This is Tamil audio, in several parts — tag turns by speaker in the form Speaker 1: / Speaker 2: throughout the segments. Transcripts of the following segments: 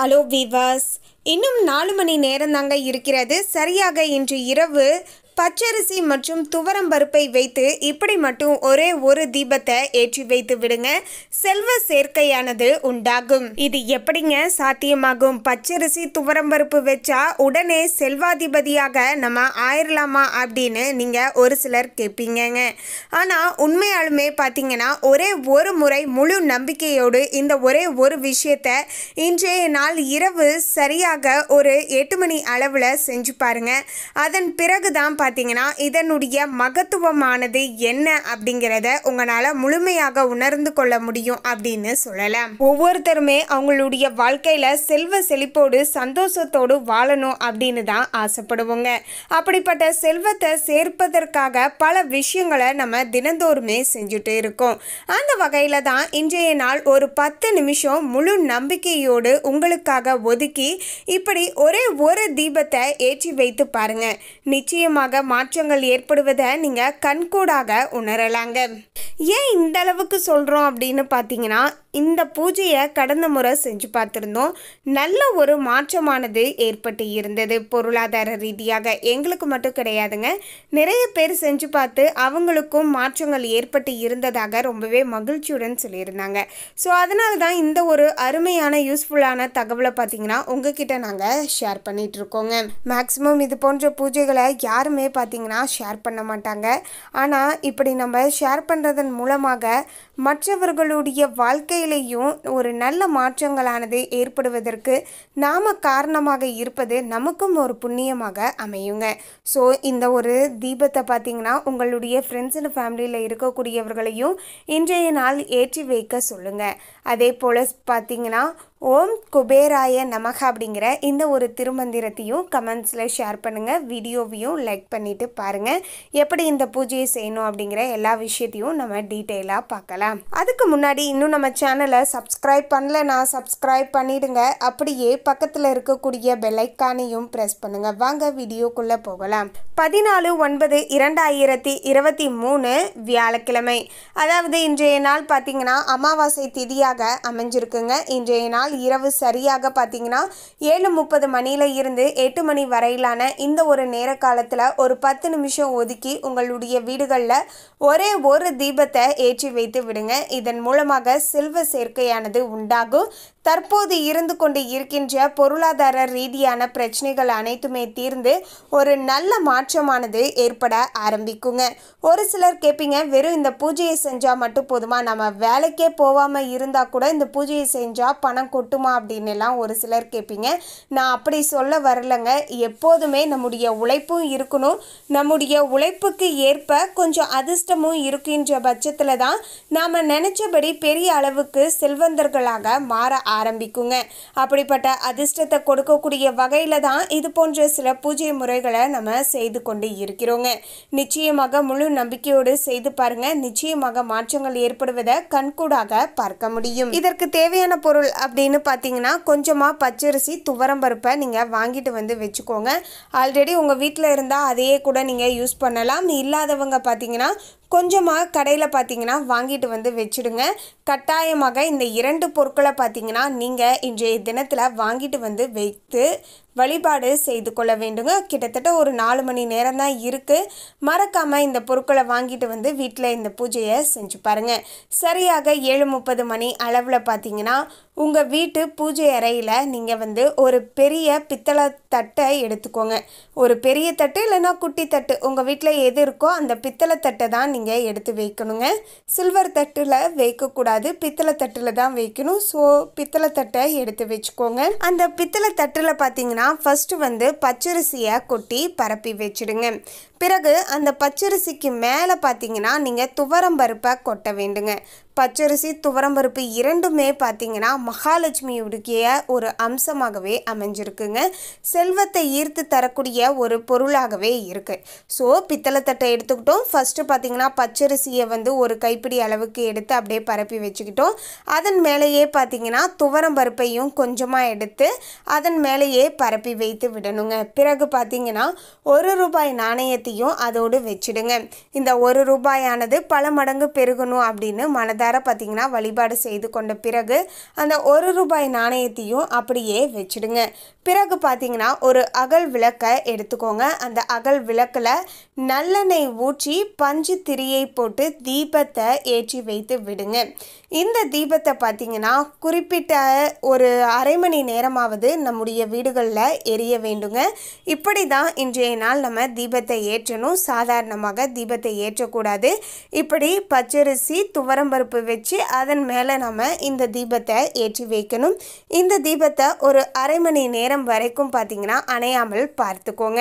Speaker 1: ஹலோ விவாஸ் இன்னும் நாலு மணி நேரம் தாங்க இருக்கிறது சரியாக இன்று இரவு பச்சரிசி மற்றும் துவரம்பருப்பை வைத்து இப்படி மட்டும் ஒரே ஒரு தீபத்தை ஏற்றி வைத்து விடுங்க செல்வ சேர்க்கையானது உண்டாகும் இது எப்படிங்க சாத்தியமாகும் பச்சரிசி துவரம்பருப்பு வச்சா உடனே செல்வாதிபதியாக நம்ம ஆயிரலாமா அப்படின்னு நீங்கள் ஒரு சிலர் கேட்பீங்கங்க ஆனால் உண்மையாலுமே பார்த்தீங்கன்னா ஒரே ஒரு முறை முழு நம்பிக்கையோடு இந்த ஒரே ஒரு விஷயத்தை இன்றைய நாள் இரவு சரியாக ஒரு எட்டு மணி அளவில் செஞ்சு பாருங்க அதன் பிறகு தான் பார்த்தீங்கன்னா இதனுடைய மகத்துவமானது என்ன அப்படிங்கிறத உங்களால் முழுமையாக உணர்ந்து கொள்ள முடியும் அப்படின்னு சொல்லலாம் ஒவ்வொருத்தருமே அவங்களுடைய வாழ்க்கையில் செல்வ செழிப்போடு சந்தோஷத்தோடு வாழணும் அப்படின்னு தான் ஆசைப்படுவோங்க அப்படிப்பட்ட செல்வத்தை சேர்ப்பதற்காக பல விஷயங்களை நம்ம தினந்தோறுமே செஞ்சுட்டு இருக்கோம் அந்த வகையில் தான் இன்றைய நாள் ஒரு பத்து நிமிஷம் முழு நம்பிக்கையோடு உங்களுக்காக ஒதுக்கி இப்படி ஒரே ஒரு தீபத்தை ஏற்றி வைத்து பாருங்க நிச்சயமாக மாற்றங்கள் ஏற்படுவதை நீங்கள் கண்கூடாக உணரலாங்க ஏன் இந்த அளவுக்கு சொல்கிறோம் அப்படின்னு பார்த்தீங்கன்னா இந்த பூஜையை கடந்த முறை செஞ்சு பார்த்துருந்தோம் நல்ல ஒரு மாற்றமானது ஏற்பட்டு இருந்தது பொருளாதார ரீதியாக எங்களுக்கு மட்டும் கிடையாதுங்க நிறைய பேர் செஞ்சு பார்த்து அவங்களுக்கும் மாற்றங்கள் ஏற்பட்டு இருந்ததாக ரொம்பவே மகிழ்ச்சியுடன் சொல்லியிருந்தாங்க ஸோ அதனால தான் இந்த ஒரு அருமையான யூஸ்ஃபுல்லான தகவலை பார்த்தீங்கன்னா உங்ககிட்ட நாங்கள் ஷேர் பண்ணிகிட்டு இருக்கோங்க மேக்ஸிமம் இது போன்ற பூஜைகளை யாருமே பார்த்தீங்கன்னா ஷேர் பண்ண மாட்டாங்க ஆனால் இப்படி நம்ம ஷேர் பண்ணுறதன் மூலமாக மற்றவர்களுடைய வாழ்க்கையில் வாழ்க்கையிலேயும் ஒரு நல்ல மாற்றங்களானது ஏற்படுவதற்கு நாம் காரணமாக இருப்பது நமக்கும் ஒரு புண்ணியமாக அமையுங்க ஸோ இந்த ஒரு தீபத்தை பார்த்தீங்கன்னா உங்களுடைய ஃப்ரெண்ட்ஸ் அண்ட் ஃபேமிலியில் இருக்கக்கூடியவர்களையும் இன்றைய நாள் ஏற்றி வைக்க சொல்லுங்கள் அதே போல் பார்த்தீங்கன்னா ஓம் குபேராய நமக அப்படிங்கிற இந்த ஒரு திருமந்திரத்தையும் கமெண்ட்ஸில் ஷேர் பண்ணுங்கள் வீடியோவையும் லைக் பண்ணிவிட்டு பாருங்கள் எப்படி இந்த பூஜையை செய்யணும் அப்படிங்கிற எல்லா விஷயத்தையும் நம்ம டீட்டெயிலாக பார்க்கலாம் அதுக்கு முன்னாடி இன்னும் நம்ம சேனலை சப்ஸ்கிரைப் பண்ணலனா சப்ஸ்கிரைப் பண்ணிவிடுங்க அப்படியே பக்கத்தில் இருக்கக்கூடிய பெல்லைக்கானையும் ப்ரெஸ் பண்ணுங்கள் வாங்க வீடியோக்குள்ளே போகலாம் பதினாலு ஒன்பது இரண்டாயிரத்தி இருபத்தி மூணு வியாழக்கிழமை அதாவது இன்றைய நாள் பார்த்திங்கன்னா அமாவாசை திதியாக அமைஞ்சிருக்குங்க இன்றைய நாள் இரவு சரியாக பார்த்திங்கன்னா ஏழு முப்பது மணியில் இருந்து எட்டு மணி வரையிலான இந்த ஒரு நேர காலத்தில் ஒரு பத்து நிமிஷம் ஒதுக்கி உங்களுடைய வீடுகளில் ஒரே ஒரு தீபத்தை ஏற்றி வைத்து விடுங்க இதன் மூலமாக செல்வ சேர்க்கையானது உண்டாகும் தற்போது இருந்து கொண்டு இருக்கின்ற பொருளாதார ரீதியான பிரச்சனைகள் அனைத்துமே தீர்ந்து ஒரு நல்ல மாற்றமானது ஏற்பட ஆரம்பிக்குங்க ஒரு சிலர் கேட்பீங்க வெறும் இந்த பூஜையை செஞ்சால் மட்டும் போதுமா நம்ம வேலைக்கே போகாமல் இருந்தால் கூட இந்த பூஜையை செஞ்சால் பணம் கொட்டுமா அப்படின்னு எல்லாம் ஒரு சிலர் கேட்பீங்க நான் அப்படி சொல்ல வரலங்க எப்போதுமே நம்முடைய உழைப்பும் இருக்கணும் நம்முடைய உழைப்புக்கு ஏற்ப கொஞ்சம் அதிர்ஷ்டமும் இருக்கின்ற பட்சத்தில் தான் நாம் நினச்சபடி பெரிய அளவுக்கு செல்வந்தர்களாக மாற ஆரம்பிக்குங்க அப்படிப்பட்ட அதிர்ஷ்டத்தை கொடுக்கக்கூடிய வகையில் தான் இது போன்ற சில பூஜை முறைகளை நம்ம செய்து கொண்டு இருக்கிறோங்க நிச்சயமாக முழு நம்பிக்கையோடு செய்து பாருங்கள் நிச்சயமாக மாற்றங்கள் ஏற்படுவதை கண்கூடாக பார்க்க முடியும் இதற்கு தேவையான பொருள் அப்படின்னு பார்த்தீங்கன்னா கொஞ்சமாக பச்சரிசி துவரம் பருப்பை நீங்கள் வாங்கிட்டு வந்து வச்சுக்கோங்க ஆல்ரெடி உங்கள் வீட்டில் இருந்தால் அதையே கூட நீங்கள் யூஸ் பண்ணலாம் இல்லாதவங்க பார்த்தீங்கன்னா கொஞ்சமாக கடையில் பார்த்தீங்கன்னா வாங்கிட்டு வந்து வச்சுடுங்க கட்டாயமாக இந்த இரண்டு பொருட்களை பார்த்தீங்கன்னா நீங்கள் இன்றைய தினத்தில் வாங்கிட்டு வந்து வைத்து வழிபாடு செய்து கொள்ள வேண்டுங்க கிட்டத்தட்ட ஒரு நாலு மணி நேரம் தான் இருக்குது மறக்காமல் இந்த பொருட்களை வாங்கிட்டு வந்து வீட்டில் இந்த பூஜையை செஞ்சு பாருங்கள் சரியாக ஏழு முப்பது மணி அளவில் பார்த்தீங்கன்னா உங்கள் வீட்டு பூஜை அறையில் நீங்கள் வந்து ஒரு பெரிய பித்தளை தட்டை எடுத்துக்கோங்க ஒரு பெரிய தட்டு இல்லைன்னா குட்டி தட்டு உங்கள் வீட்டில் எது இருக்கோ அந்த பித்தளை தட்டை தான் நீங்கள் எடுத்து வைக்கணுங்க சில்வர் தட்டில் வைக்கக்கூடாது பித்தளை தட்டில் தான் வைக்கணும் ஸோ பித்தளை தட்டை எடுத்து வச்சுக்கோங்க அந்த பித்தளை தட்டில் பார்த்தீங்கன்னா ஃபஸ்ட்டு வந்து பச்சரிசியை கொட்டி பரப்பி வச்சுடுங்க பிறகு அந்த பச்சரிசிக்கு மேலே பார்த்தீங்கன்னா நீங்கள் துவரம்பருப்பை கொட்ட வேண்டுங்க பச்சரிசி துவரம்பருப்பு இரண்டுமே பார்த்தீங்கன்னா உடுக்கிய ஒரு அம்சமாகவே அமைஞ்சிருக்குங்க செல்வத்தை ஈர்த்து தரக்கூடிய ஒரு பொருளாகவே இருக்குது ஸோ பித்தளை தட்டை எடுத்துக்கிட்டோம் ஃபஸ்ட்டு பார்த்தீங்கன்னா பச்சரிசியை வந்து ஒரு கைப்பிடி அளவுக்கு எடுத்து அப்படியே பரப்பி வச்சுக்கிட்டோம் அதன் மேலேயே பார்த்தீங்கன்னா துவரம்பருப்பையும் கொஞ்சமாக எடுத்து அதன் மேலேயே பரப்பி நிரப்பி வைத்து விடணுங்க பிறகு பார்த்தீங்கன்னா ஒரு ரூபாய் நாணயத்தையும் அதோடு வச்சுடுங்க இந்த ஒரு ரூபாயானது பல மடங்கு பெருகணும் அப்படின்னு மனதார பார்த்தீங்கன்னா வழிபாடு செய்து கொண்ட பிறகு அந்த ஒரு ரூபாய் நாணயத்தையும் அப்படியே வச்சுடுங்க பிறகு பார்த்தீங்கன்னா ஒரு அகல் விளக்கை எடுத்துக்கோங்க அந்த அகல் விளக்கில் நல்லெண்ணெய் ஊற்றி பஞ்சு திரியை போட்டு தீபத்தை ஏற்றி வைத்து விடுங்க இந்த தீபத்தை பார்த்தீங்கன்னா குறிப்பிட்ட ஒரு அரை மணி நேரமாவது நம்முடைய வீடுகளில் எரிய வேண்டுங்க இப்படி தான் இன்றைய நாள் நம்ம தீபத்தை ஏற்றணும் சாதாரணமாக தீபத்தை ஏற்றக்கூடாது இப்படி பச்சரிசி துவரம்பருப்பு வச்சு அதன் மேலே நம்ம இந்த தீபத்தை ஏற்றி வைக்கணும் இந்த தீபத்தை ஒரு அரை மணி நேரம் வரைக்கும் பார்த்திங்கன்னா அணையாமல் பார்த்துக்கோங்க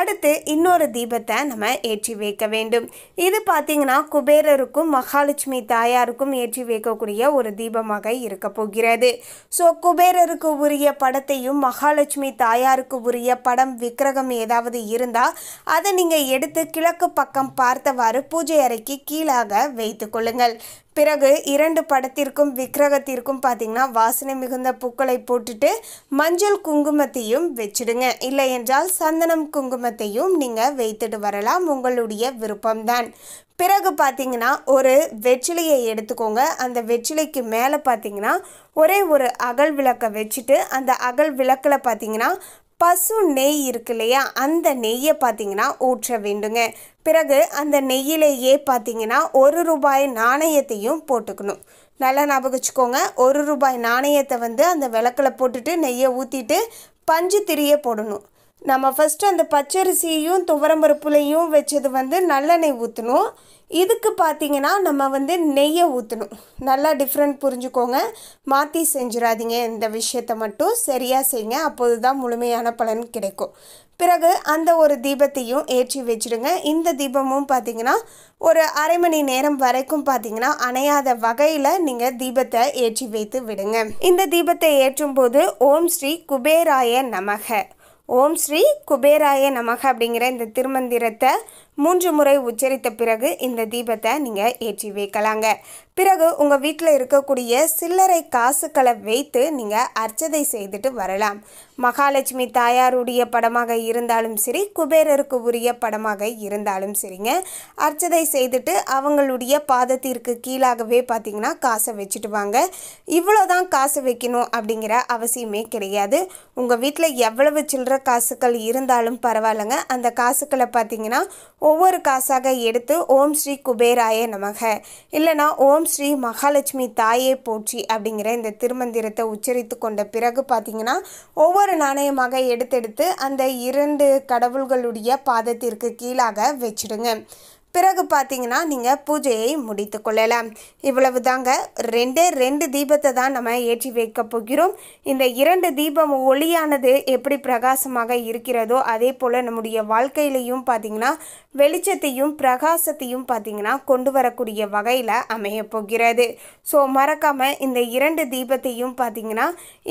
Speaker 1: அடுத்து இன்னொரு தீபத்தை நம்ம ஏற்றி வைக்க வேண்டும் இது பார்த்திங்கன்னா குபேரருக்கும் மகாலட்சுமி தாயாருக்கும் ஏற்றி வைக்கக்கூடிய ஒரு தீபமாக இருக்க போகிறது ஸோ குபேரருக்கு உரிய படத்தையும் மகாலட்சுமி தாயாருக்கு உரிய படம் விக்கிரகம் ஏதாவது இருந்தால் அதை நீங்கள் எடுத்து கிழக்கு பக்கம் பார்த்தவாறு பூஜை அறைக்கு கீழாக வைத்து கொள்ளுங்கள் பிறகு இரண்டு படத்திற்கும் விக்கிரகத்திற்கும் பார்த்தீங்கன்னா வாசனை மிகுந்த பூக்களை போட்டுட்டு மஞ்சள் குங்குமத்தையும் வச்சுடுங்க இல்லை என்றால் சந்தனம் குங்குமத்தையும் நீங்கள் வைத்துட்டு வரலாம் உங்களுடைய விருப்பம்தான் பிறகு பார்த்திங்கன்னா ஒரு வெற்றிலையை எடுத்துக்கோங்க அந்த வெற்றிலைக்கு மேலே பார்த்தீங்கன்னா ஒரே ஒரு அகல் விளக்கை வச்சுட்டு அந்த அகல் விளக்கில் பார்த்தீங்கன்னா பசு நெய் இருக்கு இல்லையா அந்த நெய்யை பார்த்தீங்கன்னா ஊற்ற வேண்டுங்க பிறகு அந்த நெய்யிலேயே பார்த்தீங்கன்னா ஒரு ரூபாய் நாணயத்தையும் போட்டுக்கணும் நல்லா ஞாபகம் வச்சுக்கோங்க ஒரு ரூபாய் நாணயத்தை வந்து அந்த விளக்கில் போட்டுட்டு நெய்யை ஊற்றிட்டு பஞ்சு திரியை போடணும் நம்ம ஃபஸ்ட்டு அந்த பச்சரிசியையும் துவரம்பருப்புலையும் வச்சது வந்து நல்லெண்ணெய் ஊற்றணும் இதுக்கு பார்த்திங்கன்னா நம்ம வந்து நெய்யை ஊற்றணும் நல்லா டிஃப்ரெண்ட் புரிஞ்சுக்கோங்க மாற்றி செஞ்சிடாதீங்க இந்த விஷயத்த மட்டும் சரியாக செய்யுங்க அப்போது தான் முழுமையான பலன் கிடைக்கும் பிறகு அந்த ஒரு தீபத்தையும் ஏற்றி வச்சுடுங்க இந்த தீபமும் பார்த்திங்கன்னா ஒரு அரை மணி நேரம் வரைக்கும் பார்த்திங்கன்னா அணையாத வகையில் நீங்கள் தீபத்தை ஏற்றி வைத்து விடுங்க இந்த தீபத்தை ஏற்றும் போது ஓம் ஸ்ரீ குபேராய நமக ஓம் ஸ்ரீ குபேராய நமக அப்படிங்கிற இந்த திருமந்திரத்தை மூன்று முறை உச்சரித்த பிறகு இந்த தீபத்தை நீங்கள் ஏற்றி வைக்கலாங்க பிறகு உங்கள் வீட்டில் இருக்கக்கூடிய சில்லறை காசுகளை வைத்து நீங்கள் அர்ச்சதை செய்துட்டு வரலாம் மகாலட்சுமி தாயாருடைய படமாக இருந்தாலும் சரி குபேரருக்கு உரிய படமாக இருந்தாலும் சரிங்க அர்ச்சதை செய்துட்டு அவங்களுடைய பாதத்திற்கு கீழாகவே பார்த்தீங்கன்னா காசை வச்சுட்டு வாங்க இவ்வளோ தான் காசு வைக்கணும் அப்படிங்கிற அவசியமே கிடையாது உங்கள் வீட்டில் எவ்வளவு சில்லற காசுகள் இருந்தாலும் பரவாயில்லைங்க அந்த காசுக்களை பார்த்தீங்கன்னா ஒவ்வொரு காசாக எடுத்து ஓம் ஸ்ரீ குபேராய நமக இல்லைனா ஓம் ஸ்ரீ மகாலட்சுமி தாயே போற்றி அப்படிங்கிற இந்த திருமந்திரத்தை உச்சரித்து கொண்ட பிறகு பார்த்தீங்கன்னா ஒவ்வொரு நாணயமாக எடுத்தெடுத்து அந்த இரண்டு கடவுள்களுடைய பாதத்திற்கு கீழாக வச்சிடுங்க பிறகு பார்த்தீங்கன்னா நீங்கள் பூஜையை முடித்து கொள்ளலாம் இவ்வளவு தாங்க ரெண்டே ரெண்டு தீபத்தை தான் நம்ம ஏற்றி வைக்க போகிறோம் இந்த இரண்டு தீபம் ஒளியானது எப்படி பிரகாசமாக இருக்கிறதோ அதே போல் நம்முடைய வாழ்க்கையிலையும் பார்த்திங்கன்னா வெளிச்சத்தையும் பிரகாசத்தையும் பார்த்திங்கன்னா கொண்டு வரக்கூடிய வகையில் அமைய போகிறது ஸோ மறக்காமல் இந்த இரண்டு தீபத்தையும் பார்த்திங்கன்னா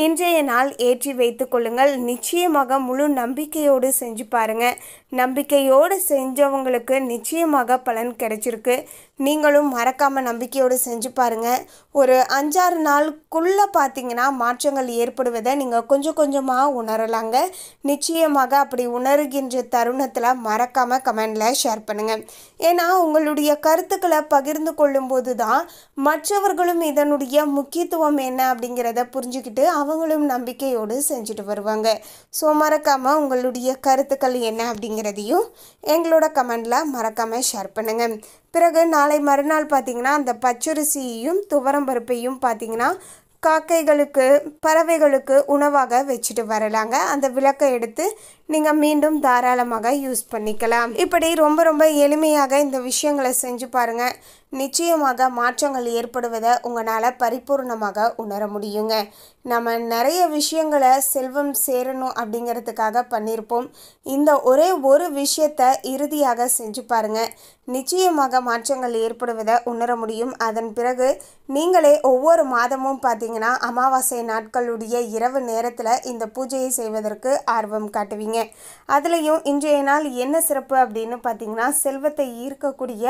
Speaker 1: இன்றைய நாள் ஏற்றி வைத்து கொள்ளுங்கள் நிச்சயமாக முழு நம்பிக்கையோடு செஞ்சு பாருங்கள் நம்பிக்கையோடு செஞ்சவங்களுக்கு நிச்சயமாக பலன் கிடைச்சிருக்கு நீங்களும் மறக்காமல் நம்பிக்கையோடு செஞ்சு பாருங்கள் ஒரு அஞ்சாறு நாளுக்குள்ளே பார்த்தீங்கன்னா மாற்றங்கள் ஏற்படுவதை நீங்கள் கொஞ்சம் கொஞ்சமாக உணரலாங்க நிச்சயமாக அப்படி உணர்கின்ற தருணத்தில் மறக்காமல் கமெண்டில் ஷேர் பண்ணுங்கள் ஏன்னா உங்களுடைய கருத்துக்களை பகிர்ந்து கொள்ளும்போது தான் மற்றவர்களும் இதனுடைய முக்கியத்துவம் என்ன அப்படிங்கிறத புரிஞ்சுக்கிட்டு அவங்களும் நம்பிக்கையோடு செஞ்சுட்டு வருவாங்க ஸோ மறக்காமல் உங்களுடைய கருத்துக்கள் என்ன அப்படிங்கிறதையும் எங்களோட கமெண்டில் மறக்காமல் ஷேர் பண்ணுங்கள் பிறகு நாளை மறுநாள் பார்த்திங்கன்னா அந்த பச்சரிசியையும் துவரம்பருப்பையும் பார்த்திங்கன்னா காக்கைகளுக்கு பறவைகளுக்கு உணவாக வச்சுட்டு வரலாங்க அந்த விளக்கை எடுத்து நீங்கள் மீண்டும் தாராளமாக யூஸ் பண்ணிக்கலாம் இப்படி ரொம்ப ரொம்ப எளிமையாக இந்த விஷயங்களை செஞ்சு பாருங்க நிச்சயமாக மாற்றங்கள் ஏற்படுவதை உங்களால் பரிபூர்ணமாக உணர முடியுங்க நம்ம நிறைய விஷயங்களை செல்வம் சேரணும் அப்படிங்கிறதுக்காக பண்ணியிருப்போம் இந்த ஒரே ஒரு விஷயத்தை இறுதியாக செஞ்சு பாருங்க நிச்சயமாக மாற்றங்கள் ஏற்படுவதை உணர முடியும் அதன் பிறகு நீங்களே ஒவ்வொரு மாதமும் பார்த்தீங்கன்னா அமாவாசை நாட்களுடைய இரவு நேரத்தில் இந்த பூஜையை செய்வதற்கு ஆர்வம் காட்டுவீங்க அதிலையும் இன்றைய நாள் என்ன சிறப்பு அப்படின்னு பார்த்தீங்கன்னா செல்வத்தை ஈர்க்கக்கூடிய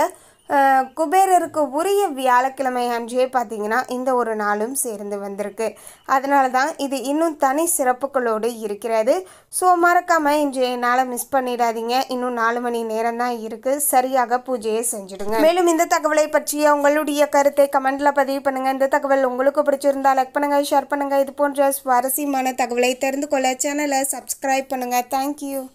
Speaker 1: குபேரருக்கு உரிய வியாழக்கிழமை அன்றே பார்த்திங்கன்னா இந்த ஒரு நாளும் சேர்ந்து வந்திருக்கு அதனால தான் இது இன்னும் தனி சிறப்புகளோடு இருக்கிறது ஸோ மறக்காமல் இன்றைய நாளை மிஸ் பண்ணிடாதீங்க இன்னும் நாலு மணி நேரம் தான் இருக்குது சரியாக பூஜையை செஞ்சுடுங்க மேலும் இந்த தகவலை பற்றிய உங்களுடைய கருத்தை கமெண்டில் பதிவு பண்ணுங்கள் இந்த தகவல் உங்களுக்கு பிடிச்சிருந்தா லைக் பண்ணுங்கள் ஷேர் பண்ணுங்கள் இது போன்ற சுவாரஸ்யமான தகவலை தெரிந்து கொள்ள சேனலை சப்ஸ்கிரைப் பண்ணுங்கள் தேங்க்யூ